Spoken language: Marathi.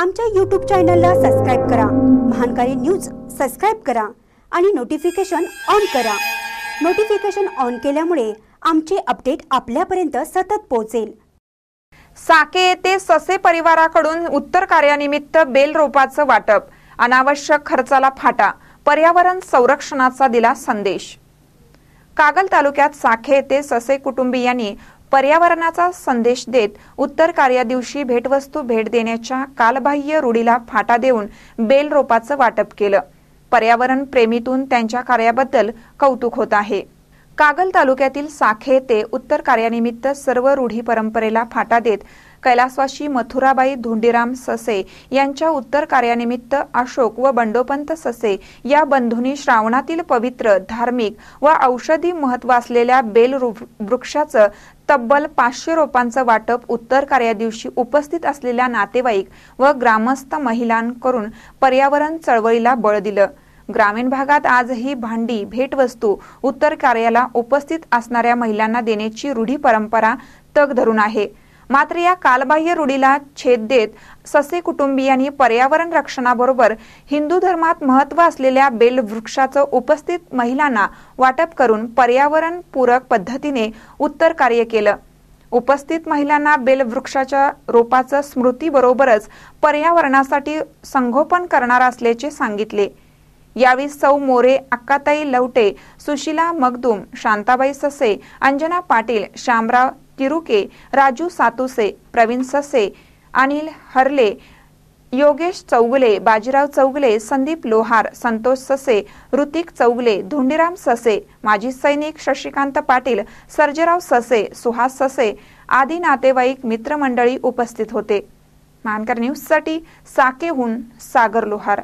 आमच्या यूट्यूब चॅनलला सबस्क्राईब करा महानकारी न्यूज सबस्क्राईब करा आणि नोटिफिकेशन ऑन करा नोटिफिकेशन ऑन केल्यामुळे आमचे अपडेट आपल्यापर्यंत सतत पोहोचेल साके येथे ससे परिवाराकडून उत्तर कार्यानिमित्त बेल रोपाचं वाटप अनावश्यक खर्चाला फाटा पर्यावरण संरक्षणाचा दिला संदेश कागल तालुक्यात साखे येथे ससे कुटुंबियांनी पर्यावरणाचा संदेश देत उत्तर कार्यादिवशी भेटवस्तू भेट देण्याच्या कालबाह्य रूढीला फाटा देऊन बेल रोपाचं वाटप केलं पर्यावरण प्रेमीतून त्यांच्या कार्याबद्दल कौतुक होत आहे कागल तालुक्यातील साखे ते उत्तर कार्यानिमित्त सर्व रूढी परंपरेला फाटा देत कैलासवाशी मथुराबाई धुंडीराम ससे यांच्या उत्तर कार्यानिमित्त अशोक व बंडोपंत ससे या बंधूंनी श्रावणातील पवित्र धार्मिक व औषधी महत्व असलेल्या बेल वृक्षाचं तब्बल पाचशे रोपांचं वाटप उत्तर कार्यादिवशी दिवशी उपस्थित असलेल्या नातेवाईक व ग्रामस्थ महिलांकडून पर्यावरण चळवळीला बळ दिलं ग्रामीण भागात आजही भांडी भेटवस्तू उत्तर कार्याला उपस्थित असणाऱ्या महिलांना देण्याची रूढी परंपरा तग धरून आहे मात्र या कालबाह्य रूढीला छेद देत ससे कुटुंबियांनी पर्यावरण रक्षणाबरोबर हिंदू धर्मात महत्व असलेल्या बेल वृक्षाचं उपस्थित महिलांना वाटप करून पर्यावरणपूरक पद्धतीने उत्तर कार्य केलं उपस्थित महिलांना बेल वृक्षाच्या रोपाचं स्मृतीबरोबरच पर्यावरणासाठी संगोपन करणार असल्याचे सांगितले यावेळी सौ मोरे अक्काताई लवटे सुशिला मगदुम शांताबाई ससे अंजना पाटील श्यामराव तिरुके राजू सातुसे प्रवीण ससे अनिल हरले योगेश चौगले बाजीराव चौगले संदीप लोहार संतोष ससे ऋतिक चौगले धुंडीराम ससे माजी सैनिक शशिकांत पाटील सर्जराव ससे सुहास ससे आदी नातेवाईक मित्रमंडळी उपस्थित होते मानकर न्यूजसाठी साकेहून सागर लोहार